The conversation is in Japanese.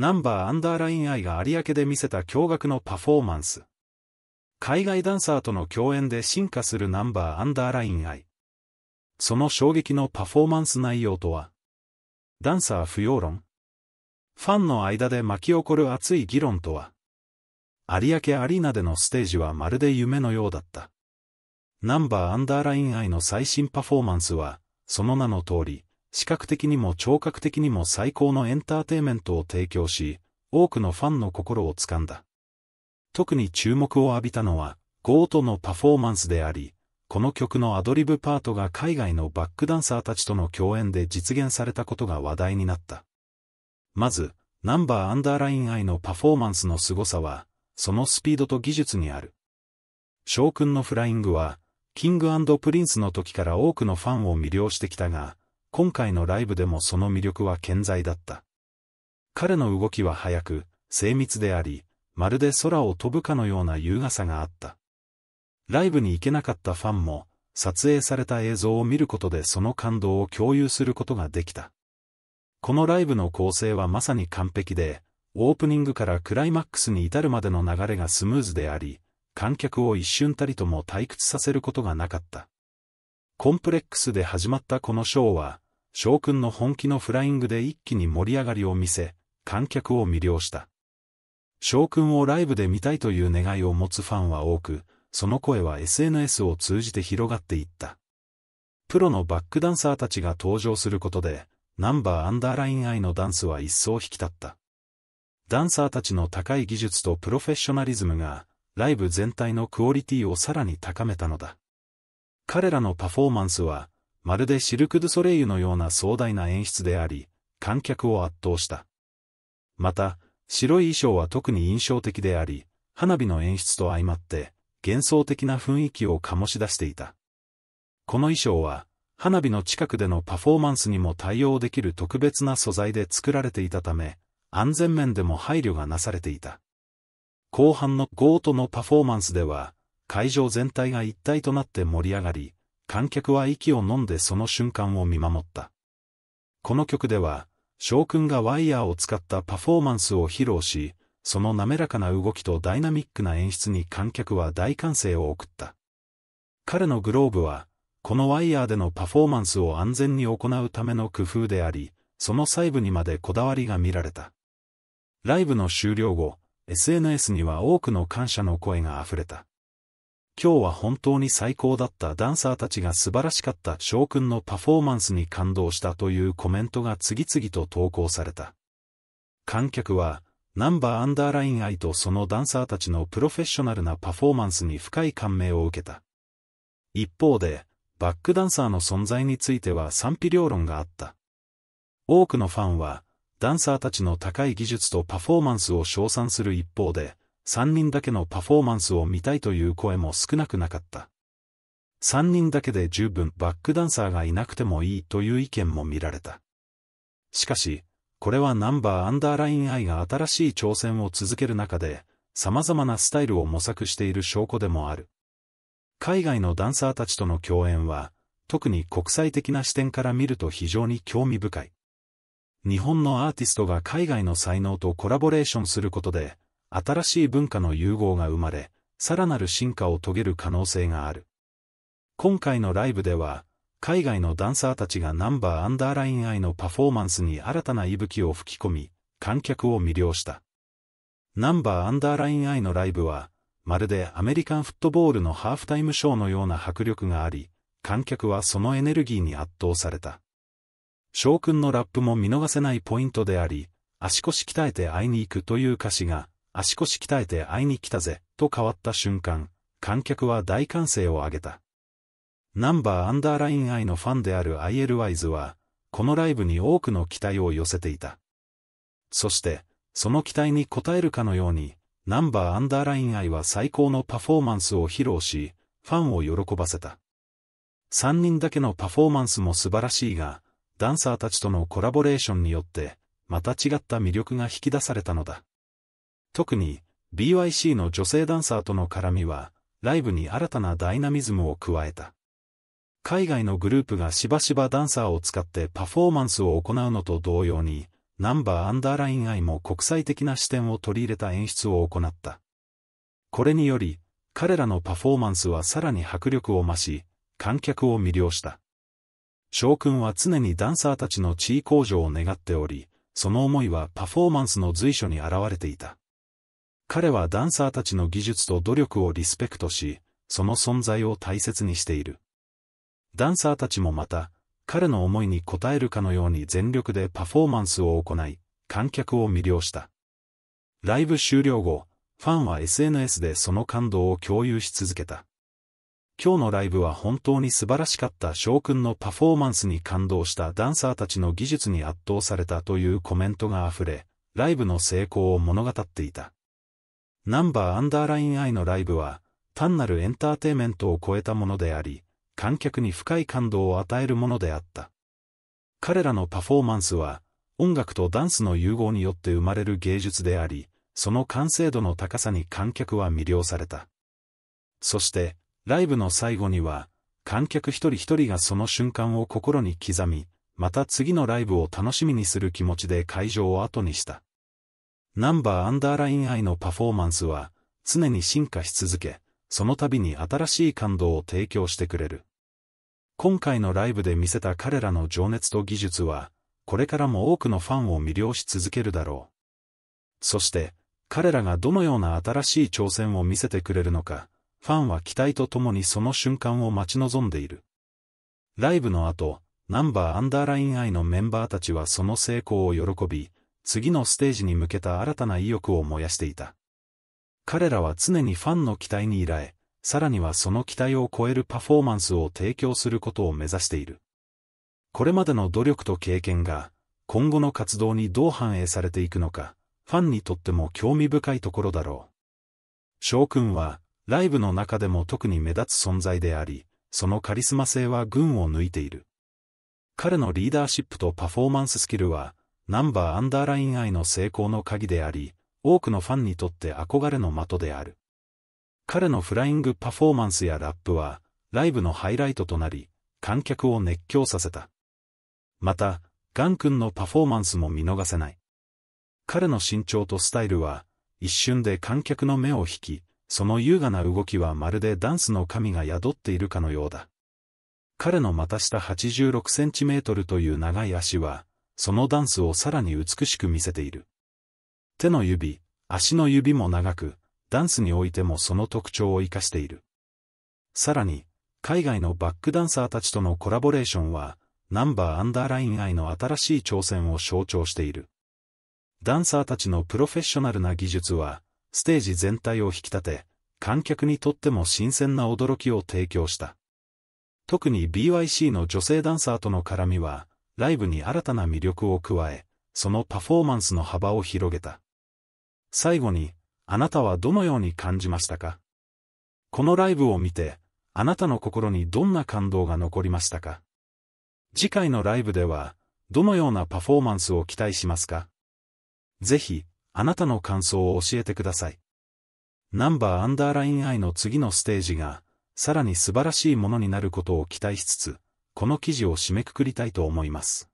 ナンバーアンダーラインイが有明で見せた驚愕のパフォーマンス。海外ダンサーとの共演で進化するナンバーアンダーラインイ。その衝撃のパフォーマンス内容とは、ダンサー不要論。ファンの間で巻き起こる熱い議論とは、有明アリーナでのステージはまるで夢のようだった。ナンバーアンダーラインイの最新パフォーマンスは、その名の通り、視覚的にも聴覚的にも最高のエンターテイメントを提供し、多くのファンの心をつかんだ。特に注目を浴びたのは、ゴートのパフォーマンスであり、この曲のアドリブパートが海外のバックダンサーたちとの共演で実現されたことが話題になった。まず、ナンバーアンダーライン愛のパフォーマンスの凄さは、そのスピードと技術にある。翔くんのフライングは、キングプリンスの時から多くのファンを魅了してきたが、今回のライブでもその魅力は健在だった。彼の動きは速く、精密であり、まるで空を飛ぶかのような優雅さがあった。ライブに行けなかったファンも、撮影された映像を見ることでその感動を共有することができた。このライブの構成はまさに完璧で、オープニングからクライマックスに至るまでの流れがスムーズであり、観客を一瞬たりとも退屈させることがなかった。コンプレックスで始まったこのショーは、翔くんの本気のフライングで一気に盛り上がりを見せ、観客を魅了した。翔くんをライブで見たいという願いを持つファンは多く、その声は SNS を通じて広がっていった。プロのバックダンサーたちが登場することで、ナンバーアンダーラインアイのダンスは一層引き立った。ダンサーたちの高い技術とプロフェッショナリズムが、ライブ全体のクオリティをさらに高めたのだ。彼らのパフォーマンスは、まるでシルク・ドゥ・ソレイユのような壮大な演出であり、観客を圧倒した。また、白い衣装は特に印象的であり、花火の演出と相まって、幻想的な雰囲気を醸し出していた。この衣装は、花火の近くでのパフォーマンスにも対応できる特別な素材で作られていたため、安全面でも配慮がなされていた。後半のゴートのパフォーマンスでは、会場全体が一体となって盛り上がり、観客は息を呑んでその瞬間を見守った。この曲では、翔くんがワイヤーを使ったパフォーマンスを披露し、その滑らかな動きとダイナミックな演出に観客は大歓声を送った。彼のグローブは、このワイヤーでのパフォーマンスを安全に行うための工夫であり、その細部にまでこだわりが見られた。ライブの終了後、SNS には多くの感謝の声が溢れた。今日は本当に最高だったダンサーたちが素晴らしかった翔くんのパフォーマンスに感動したというコメントが次々と投稿された。観客は、ナンバーアンダーライン愛とそのダンサーたちのプロフェッショナルなパフォーマンスに深い感銘を受けた。一方で、バックダンサーの存在については賛否両論があった。多くのファンは、ダンサーたちの高い技術とパフォーマンスを称賛する一方で、3人だけのパフォーマンスを見たいという声も少なくなかった。3人だけで十分バックダンサーがいなくてもいいという意見も見られた。しかし、これはナンバーアンダーラインイが新しい挑戦を続ける中で、様々なスタイルを模索している証拠でもある。海外のダンサーたちとの共演は、特に国際的な視点から見ると非常に興味深い。日本のアーティストが海外の才能とコラボレーションすることで、新しい文化の融合が生まれ、さらなる進化を遂げる可能性がある。今回のライブでは、海外のダンサーたちがナンバーアンダーライン I のパフォーマンスに新たな息吹を吹き込み、観客を魅了した。ナンバーアンダーライン I のライブは、まるでアメリカンフットボールのハーフタイムショーのような迫力があり、観客はそのエネルギーに圧倒された。翔くんのラップも見逃せないポイントであり、足腰鍛えて会いに行くという歌詞が、足腰鍛えて会いに来たぜ、と変わった瞬間、観客は大歓声を上げた。ナンバーアンダーライン愛のファンである IL ワイズは、このライブに多くの期待を寄せていた。そして、その期待に応えるかのように、ナンバーアンダーライン愛は最高のパフォーマンスを披露し、ファンを喜ばせた。3人だけのパフォーマンスも素晴らしいが、ダンサーたちとのコラボレーションによって、また違った魅力が引き出されたのだ。特に BYC の女性ダンサーとの絡みは、ライブに新たなダイナミズムを加えた。海外のグループがしばしばダンサーを使ってパフォーマンスを行うのと同様に、ナンバーアンダーライン愛も国際的な視点を取り入れた演出を行った。これにより、彼らのパフォーマンスはさらに迫力を増し、観客を魅了した。将軍は常にダンサーたちの地位向上を願っており、その思いはパフォーマンスの随所に現れていた。彼はダンサーたちの技術と努力をリスペクトし、その存在を大切にしている。ダンサーたちもまた、彼の思いに応えるかのように全力でパフォーマンスを行い、観客を魅了した。ライブ終了後、ファンは SNS でその感動を共有し続けた。今日のライブは本当に素晴らしかった翔くんのパフォーマンスに感動したダンサーたちの技術に圧倒されたというコメントが溢れ、ライブの成功を物語っていた。ナンバーアンダーライン I のライブは、単なるエンターテイメントを超えたものであり、観客に深い感動を与えるものであった。彼らのパフォーマンスは、音楽とダンスの融合によって生まれる芸術であり、その完成度の高さに観客は魅了された。そして、ライブの最後には、観客一人一人がその瞬間を心に刻み、また次のライブを楽しみにする気持ちで会場を後にした。ナンバーアンダーライン愛のパフォーマンスは、常に進化し続け、その度に新しい感動を提供してくれる。今回のライブで見せた彼らの情熱と技術は、これからも多くのファンを魅了し続けるだろう。そして、彼らがどのような新しい挑戦を見せてくれるのか、ファンは期待とともにその瞬間を待ち望んでいる。ライブの後、ナンバーアンダーライン愛のメンバーたちはその成功を喜び、次のステージに向けた新たな意欲を燃やしていた。彼らは常にファンの期待に依頼、さらにはその期待を超えるパフォーマンスを提供することを目指している。これまでの努力と経験が、今後の活動にどう反映されていくのか、ファンにとっても興味深いところだろう。翔くんは、ライブの中でも特に目立つ存在であり、そのカリスマ性は群を抜いている。彼のリーダーシップとパフォーマンススキルは、ナンバーアンダーライン愛の成功の鍵であり、多くのファンにとって憧れの的である。彼のフライングパフォーマンスやラップは、ライブのハイライトとなり、観客を熱狂させた。また、ガン君のパフォーマンスも見逃せない。彼の身長とスタイルは、一瞬で観客の目を引き、その優雅な動きはまるでダンスの神が宿っているかのようだ。彼の股下86センチメートルという長い足は、そのダンスをさらに美しく見せている。手の指、足の指も長く、ダンスにおいてもその特徴を活かしている。さらに、海外のバックダンサーたちとのコラボレーションは、ナンバーアンダーライン愛の新しい挑戦を象徴している。ダンサーたちのプロフェッショナルな技術は、ステージ全体を引き立て、観客にとっても新鮮な驚きを提供した。特に BYC の女性ダンサーとの絡みは、ライブに新たな魅力を加え、そのパフォーマンスの幅を広げた。最後に、あなたはどのように感じましたかこのライブを見て、あなたの心にどんな感動が残りましたか次回のライブでは、どのようなパフォーマンスを期待しますかぜひ、あなたの感想を教えてください。ナンバーアンダーライン I の次のステージが、さらに素晴らしいものになることを期待しつつ、この記事を締めくくりたいと思います。